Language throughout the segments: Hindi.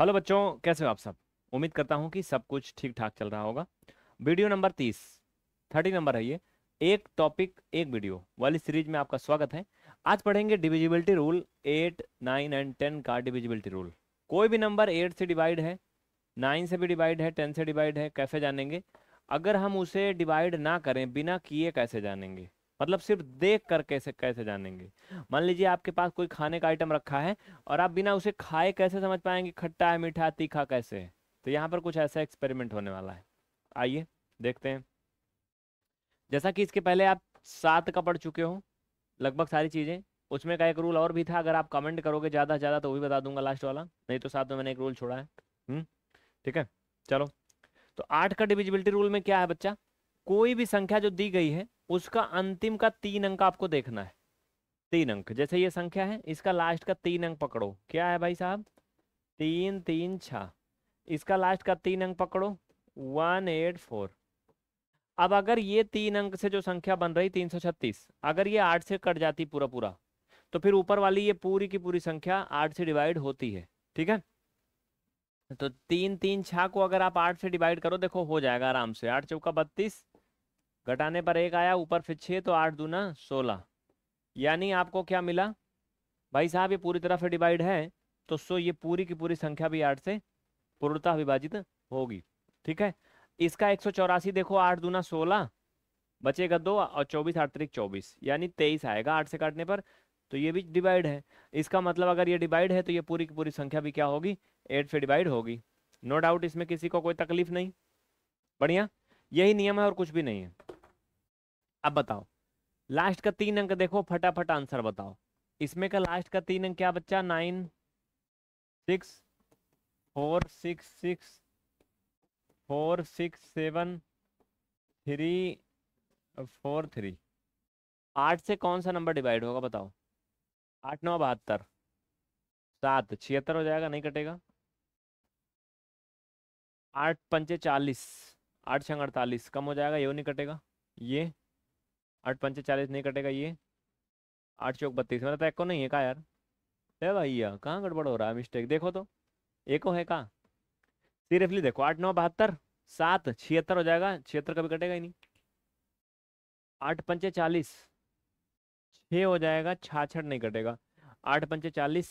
हेलो बच्चों कैसे हो आप सब उम्मीद करता हूँ कि सब कुछ ठीक ठाक चल रहा होगा वीडियो नंबर तीस थर्टी नंबर है ये एक टॉपिक एक वीडियो वाली सीरीज में आपका स्वागत है आज पढ़ेंगे divisibility rule eight nine and ten का डिविजिबिलिटी रूल कोई भी नंबर एट से डिवाइड है नाइन से भी डिवाइड है टेन से डिवाइड है कैसे जानेंगे अगर हम उसे डिवाइड ना करें बिना किए कैसे जानेंगे मतलब सिर्फ देख कर कैसे कैसे जानेंगे मान लीजिए आपके पास कोई खाने का आइटम रखा है और आप बिना उसे खाए कैसे समझ पाएंगे खट्टा है मीठा तीखा कैसे है तो यहाँ पर कुछ ऐसा एक्सपेरिमेंट होने वाला है आइए देखते हैं जैसा कि इसके पहले आप सात का पढ़ चुके हो लगभग सारी चीज़ें उसमें का एक रूल और भी था अगर आप कमेंट करोगे ज़्यादा से ज़्यादा तो वही बता दूंगा लास्ट वाला नहीं तो साथ में मैंने एक रूल छोड़ा है हम्म, ठीक है चलो तो आठ का डिविजिबिलिटी रूल में क्या है बच्चा कोई भी संख्या जो दी गई है उसका अंतिम का तीन अंक आपको देखना है तीन अंक जैसे ये संख्या है इसका लास्ट का तीन अंक पकड़ो क्या है भाई साहब तीन तीन छ इसका लास्ट का तीन अंक पकड़ो वन एट फोर अब अगर ये तीन अंक से जो संख्या बन रही तीन सौ छत्तीस अगर ये आठ से कट जाती पूरा पूरा तो फिर ऊपर वाली ये पूरी की पूरी संख्या आठ से डिवाइड होती है ठीक है तो तीन तीन छा को अगर आप आठ से डिवाइड करो देखो हो जाएगा आराम से आठ चौका बत्तीस घटाने पर एक आया ऊपर फिर छः तो आठ दूना सोलह यानी आपको क्या मिला भाई साहब ये पूरी तरह से डिवाइड है तो सो ये पूरी की पूरी संख्या भी आठ से पूर्णतः विभाजित होगी ठीक है इसका एक सौ चौरासी देखो आठ दूना सोलह बचेगा दो और चौबीस आठ तरीक चौबीस यानी तेईस आएगा आठ से काटने पर तो ये भी डिवाइड है इसका मतलब अगर ये डिवाइड है तो ये पूरी की पूरी संख्या भी क्या होगी एट से डिवाइड होगी नो डाउट इसमें किसी को कोई तकलीफ नहीं बढ़िया यही नियम है और कुछ भी नहीं है अब बताओ लास्ट का तीन अंक देखो फटाफट आंसर बताओ इसमें का लास्ट का तीन अंक क्या बच्चा nine six four six six four six seven three four three आठ से कौन सा नंबर डिवाइड होगा बताओ आठ नौ बहत्तर सात छिहत्तर हो जाएगा नहीं कटेगा आठ पंचे चालीस आठ छः अड़तालीस कम हो जाएगा ये नहीं कटेगा ये आठ पंचे चालीस नहीं कटेगा ये आठ चौक बत्तीस मतलब को नहीं है कहा यार अरे भैया कहाँ गड़बड़ हो रहा है मिस्टेक देखो तो एको है कहाँ सीरियसली देखो आठ नौ बहत्तर सात छिहत्तर हो जाएगा छिहत्तर कभी कटेगा ही नहीं आठ पंचे चालीस छः हो जाएगा छाछठ नहीं कटेगा आठ पंचे चालीस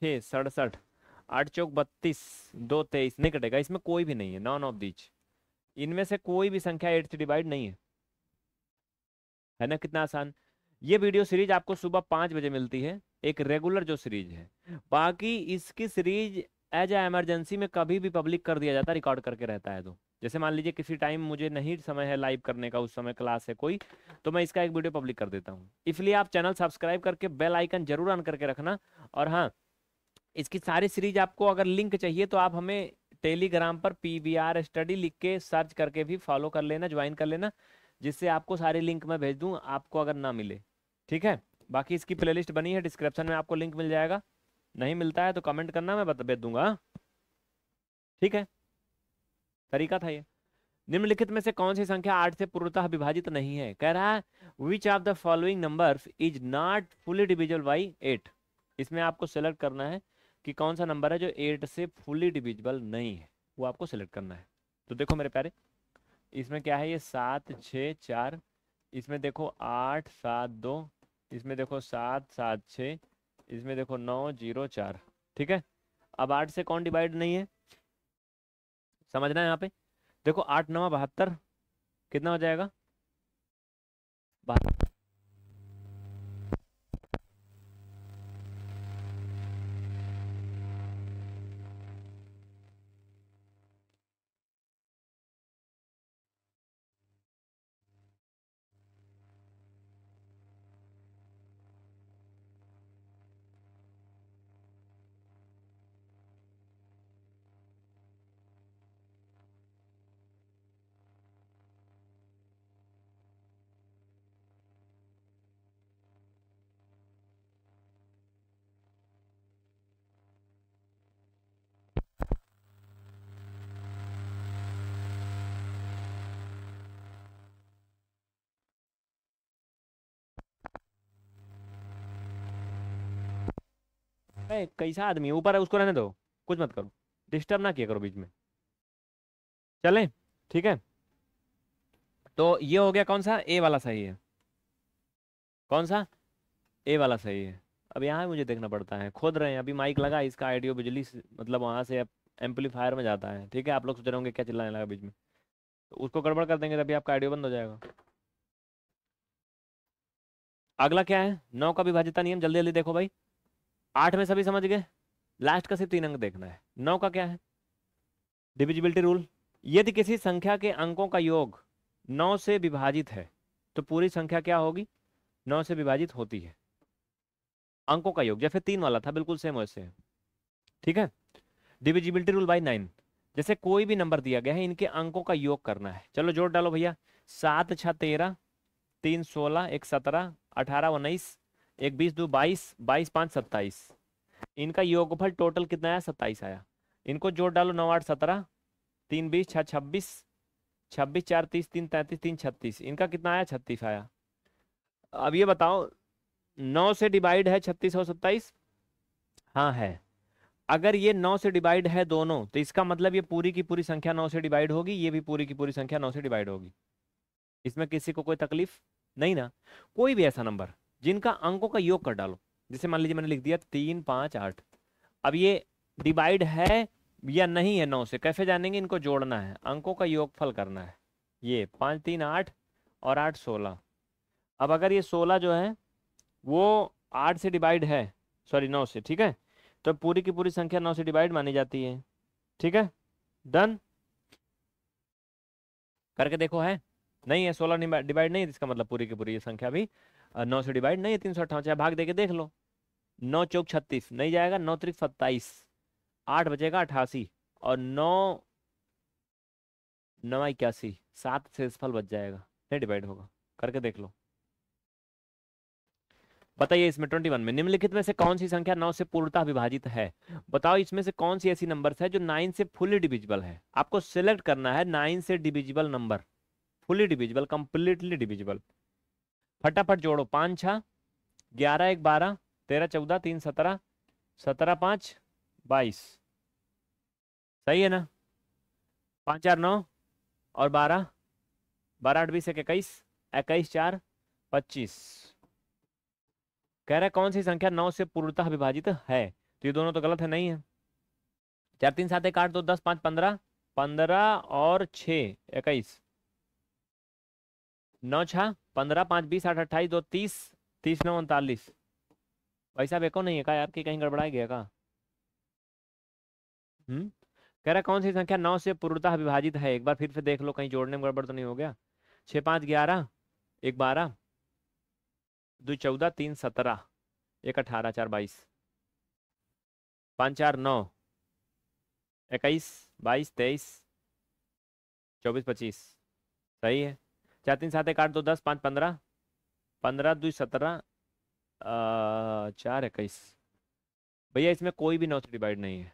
छः सड़सठ आठ चौक बत्तीस दो तेईस नहीं कटेगा इसमें कोई भी नहीं है नॉन ऑफ दीच इनमें से कोई भी संख्या एट से डिवाइड नहीं है है ना कितना आसान ये वीडियो सीरीज आपको सुबह पाँच बजे मिलती है एक रेगुलर जो सीरीज है बाकी इसकी सीरीज एज ए एमरजेंसी में कभी भी पब्लिक कर दिया जाता है रिकॉर्ड करके रहता है तो जैसे मान लीजिए किसी टाइम मुझे नहीं समय है लाइव करने का उस समय क्लास है कोई तो मैं इसका एक वीडियो पब्लिक कर देता हूँ इसलिए आप चैनल सब्सक्राइब करके बेल आइकन जरूर ऑन करके रखना और हाँ इसकी सारी सीरीज आपको अगर लिंक चाहिए तो आप हमें टेलीग्राम पर पी वी आर स्टडी लिख के सर्च करके भी फॉलो कर लेना ज्वाइन कर लेना जिससे आपको सारी लिंक मैं भेज दूँ आपको अगर ना मिले ठीक है बाकी इसकी प्ले बनी है डिस्क्रिप्शन में आपको लिंक मिल जाएगा नहीं मिलता है तो कमेंट करना मैं बता भेज दूंगा ठीक है तरीका था ये निम्नलिखित में से कौन सी संख्या आठ से पूर्णतः विभाजित नहीं है कह रहा है which of the following number is not fully divisible by eight इसमें आपको सेलेक्ट करना है कि कौन सा नंबर है जो एट से फुली डिविजल नहीं है वो आपको सेलेक्ट करना है तो देखो मेरे प्यारे इसमें क्या है ये सात छः चार इसमें देखो आठ सात दो इसमें देखो सात सात छः इसमें देखो नौ जीरो चार ठीक है अब आठ से कौन डिवाइड नहीं है समझना है यहाँ पे देखो आठ नवा बहत्तर कितना हो जाएगा बहत्तर अरे कैसा आदमी है ऊपर है उसको रहने दो कुछ मत करो डिस्टर्ब ना किया करो बीच में चलें ठीक है तो ये हो गया कौन सा ए वाला सही है कौन सा ए वाला सही है अब यहाँ मुझे देखना पड़ता है खोद रहे हैं अभी माइक लगा इसका आइडियो बिजली मतलब वहाँ से एम्पलीफायर में जाता है ठीक है आप लोग सोच रहे होंगे क्या चिल्लाने लगा बीच में तो उसको गड़बड़ कर देंगे तभी आपका आइडियो बंद हो जाएगा अगला क्या है नौ का विभाजिता नियम जल्दी जल्दी देखो भाई आठ में सभी समझ गए लास्ट का सिर्फ तीन अंक देखना है नौ का क्या है डिविजिबिलिटी रूल यदि किसी संख्या के अंकों का योग नौ से विभाजित है तो पूरी संख्या क्या होगी नौ से विभाजित होती है अंकों का योग जैसे तीन वाला था बिल्कुल सेम वैसे है ठीक है डिविजिबिलिटी रूल बाई नाइन जैसे कोई भी नंबर दिया गया है इनके अंकों का योग करना है चलो जोड़ डालो भैया सात छः तेरह तीन सोलह एक सत्रह अठारह उन्नीस एक बीस दो बाईस बाईस पाँच सत्ताईस इनका योगफल टोटल कितना आया सत्ताईस आया इनको जोड़ डालो नौ आठ सत्रह तीन बीस छः छब्बीस छब्बीस चार तीस तीन तैंतीस तीन छत्तीस इनका कितना आया छत्तीस आया अब ये बताओ नौ से डिवाइड है छत्तीस और सत्ताईस हाँ है अगर ये नौ से डिवाइड है दोनों तो इसका मतलब ये पूरी की पूरी संख्या नौ से डिवाइड होगी ये भी पूरी की पूरी संख्या नौ से डिवाइड होगी इसमें किसी को कोई तकलीफ नहीं ना कोई भी ऐसा नंबर जिनका अंकों का योग कर डालो जैसे मान लीजिए मैंने लिख दिया तीन पाँच आठ अब ये डिवाइड है या नहीं है नौ से कैसे जानेंगे इनको जोड़ना है अंकों का योगफल करना है ये पाँच तीन आठ और आठ सोलह अब अगर ये सोलह जो है वो आठ से डिवाइड है सॉरी नौ से ठीक है तो पूरी की पूरी संख्या नौ से डिवाइड मानी जाती है ठीक है डन करके देखो है नहीं है सोलह डिवाइड नहीं है इसका मतलब पूरी की पूरी ये संख्या भी नौ से डिवाइड नहीं है तीन सौ अट्ठावन भाग दे के देख लो नौ चौक छत्तीस नहीं जाएगा नौ त्रिक सत्ताईस आठ बचेगा अठासी और नौ नौ इक्यासी सात से फल बच जाएगा नहीं डिवाइड होगा करके देख लो बताइए इसमें ट्वेंटी वन में निम्नलिखित में से कौन सी संख्या नौ से पूर्णतः विभाजित है बताओ इसमें से कौन सी ऐसी नंबर है जो नाइन से फुली डिविजिबल है आपको सिलेक्ट करना है नाइन से divisible number fully divisible completely divisible फटाफट जोड़ो पांच छह ग्यारह एक बारह तेरह चौदह तीन सत्रह सत्रह पांच बाईस सही है ना पाँच चार नौ और बारह बारह आठ बीस एक इक्कीस इक्कीस चार पच्चीस कह रहा है कौन सी संख्या नौ से पूर्णतः विभाजित है तो ये दोनों तो गलत है नहीं है चार तीन सात एक आठ दो दस पांच पंद्रह पंद्रह और छः इक्कीस नौ छः पंद्रह पाँच बीस आठ अट्ठाईस दो तीस तीस नौ उनतालीस भाई साहब एको नहीं है का यार कि कहीं गड़बड़ाया गया का हम्म कह रहा कौन सी संख्या नौ से पूर्णतः विभाजित है एक बार फिर से देख लो कहीं जोड़ने में गड़बड़ तो नहीं हो गया छः पाँच ग्यारह एक बारह दो चौदह तीन सत्रह एक अठारह चार बाईस पाँच चार नौ इक्कीस बाईस तेईस चौबीस पच्चीस सही है चार तीन सात एक आठ दो दस पाँच पंद्रह पंद्रह दो सत्रह चार इक्कीस भैया इसमें कोई भी नौ से डिवाइड नहीं है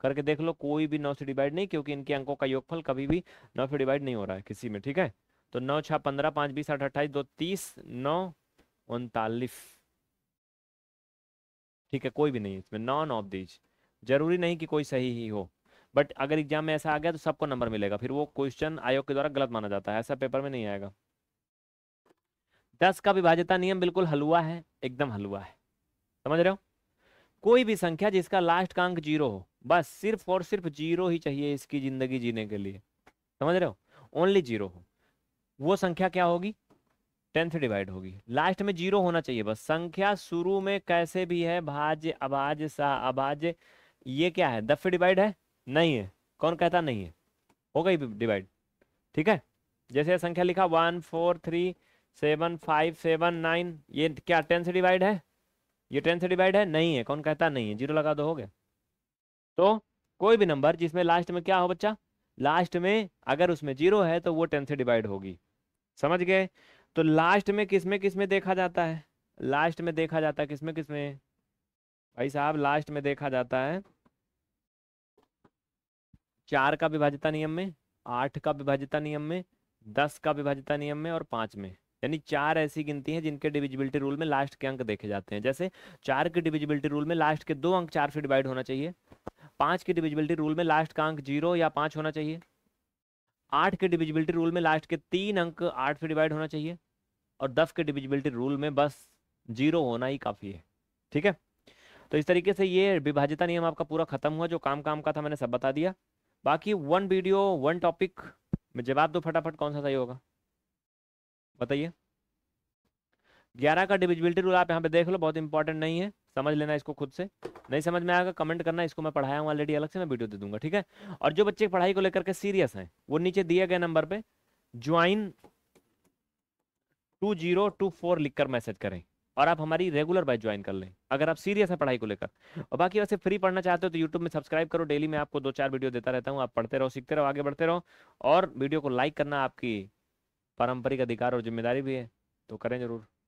करके देख लो कोई भी नौ से डिवाइड नहीं क्योंकि इनके अंकों का योगफल कभी भी नौ से डिवाइड नहीं हो रहा है किसी में ठीक है तो नौ छः पंद्रह पाँच बीस आठ अट्ठाईस दो तीस नौ उनतालीस ठीक है कोई भी नहीं इसमें नॉन ऑफ दीज जरूरी नहीं कि कोई सही ही हो बट अगर एग्जाम में ऐसा आ गया तो सबको नंबर मिलेगा फिर वो क्वेश्चन आयोग के द्वारा गलत माना जाता है ऐसा पेपर में नहीं आएगा दस का विभाजता नियम बिल्कुल हलुआ है एकदम हलुआ है समझ रहे हो कोई भी संख्या जिसका लास्ट का अंक जीरो हो बस सिर्फ और सिर्फ जीरो ही चाहिए इसकी जिंदगी जीने के लिए समझ रहे हो ओनली जीरो हो वो संख्या क्या होगी टेंथ डिवाइड होगी लास्ट में जीरो होना चाहिए बस संख्या शुरू में कैसे भी है भाज्य अभाज्य सा अभाज्य ये क्या है दफ डिवाइड है नहीं है कौन कहता नहीं है हो गई डिवाइड ठीक है जैसे संख्या लिखा one four three seven five seven nine ये क्या टेन से डिवाइड है ये टेन से डिवाइड है नहीं है कौन कहता नहीं है जीरो लगा दो हो गया तो कोई भी नंबर जिसमें लास्ट में क्या हो बच्चा लास्ट में अगर उसमें जीरो है तो वो टेन से डिवाइड होगी समझ गए तो लास्ट में किस में किस में देखा जाता है लास्ट में देखा जाता है किसमें किसमें भाई साहब लास्ट में देखा जाता है चार का विभाज्यता नियम में आठ का विभाज्यता नियम में दस का विभाज्यता नियम में और पांच में यानी चार ऐसी गिनती हैं जिनके डिविजिबिलिटी रूल में लास्ट के अंक देखे जाते हैं जैसे चार के डिविजिबिलिटी रूल में लास्ट के दो अंक चार से डिवाइड होना चाहिए पांच के डिविजिबिलिटी रूल में लास्ट का अंक जीरो या पांच होना चाहिए आठ के डिविजिबिलिटी रूल में लास्ट के तीन अंक आठ से डिवाइड होना चाहिए और दस के डिविजिबिलिटी रूल में बस जीरो होना ही काफ़ी है ठीक है तो इस तरीके से ये विभाज्यता नियम आपका पूरा खत्म हुआ जो काम काम का था मैंने सब बता दिया बाकी वन वीडियो वन टॉपिक में जवाब दो फटाफट कौन सा सही होगा बताइए ग्यारह का डिविजिबिलिटी रूल आप यहाँ पे देख लो बहुत इंपॉर्टेंट नहीं है समझ लेना इसको खुद से नहीं समझ में आएगा कमेंट करना इसको मैं पढ़ाया हूँ ऑलरेडी अलग से मैं वीडियो दे दूंगा ठीक है और जो बच्चे पढ़ाई को लेकर के सीरियस हैं वो नीचे दिए गए नंबर पे join two zero two four लिख कर मैसेज करें और आप हमारी रेगुलर बैच ज्वाइन कर लें अगर आप सीरियस है पढ़ाई को लेकर और बाकी वैसे फ्री पढ़ना चाहते हो तो यूट्यूब में सब्सक्राइब करो डेली मैं आपको दो चार वीडियो देता रहता हूँ आप पढ़ते रहो सीखते रहो आगे बढ़ते रहो और वीडियो को लाइक करना आपकी पारंपरिक अधिकार और जिम्मेदारी भी है तो करें जरूर